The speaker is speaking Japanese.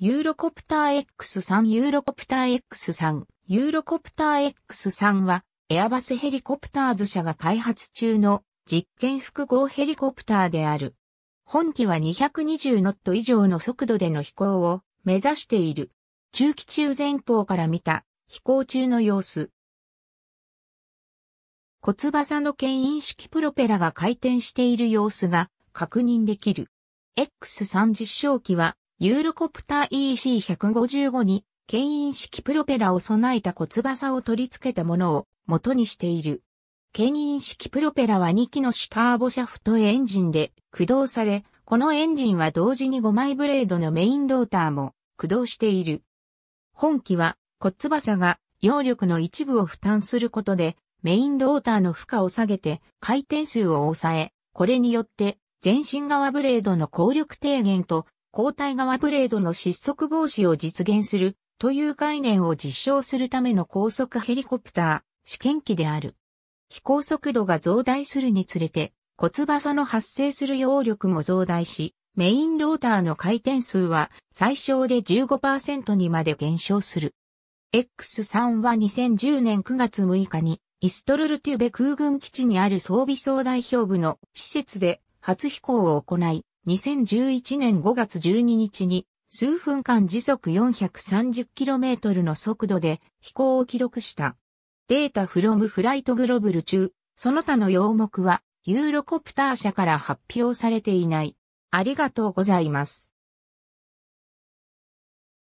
ユーロコプター X3 ユーロコプター X3 ユーロコプター X3 はエアバスヘリコプターズ社が開発中の実験複合ヘリコプターである。本機は220ノット以上の速度での飛行を目指している。中期中前方から見た飛行中の様子。小翼の牽引式プロペラが回転している様子が確認できる。X3 実証機はユーロコプター EC155 に、牽引式プロペラを備えた小翼を取り付けたものを元にしている。牽引式プロペラは2機のシュターボシャフトエンジンで駆動され、このエンジンは同時に5枚ブレードのメインローターも駆動している。本機は、小翼が揚力の一部を負担することで、メインローターの負荷を下げて回転数を抑え、これによって前進側ブレードの効力低減と交代側ブレードの失速防止を実現するという概念を実証するための高速ヘリコプター試験機である。飛行速度が増大するにつれて骨翼の発生する揚力も増大し、メインローターの回転数は最小で15%にまで減少する。X3 は2010年9月6日にイストルルテュベ空軍基地にある装備総代表部の施設で初飛行を行い、2011年5月12日に数分間時速 430km の速度で飛行を記録した。データフロムフライトグロブル中、その他の要目はユーロコプター社から発表されていない。ありがとうございます。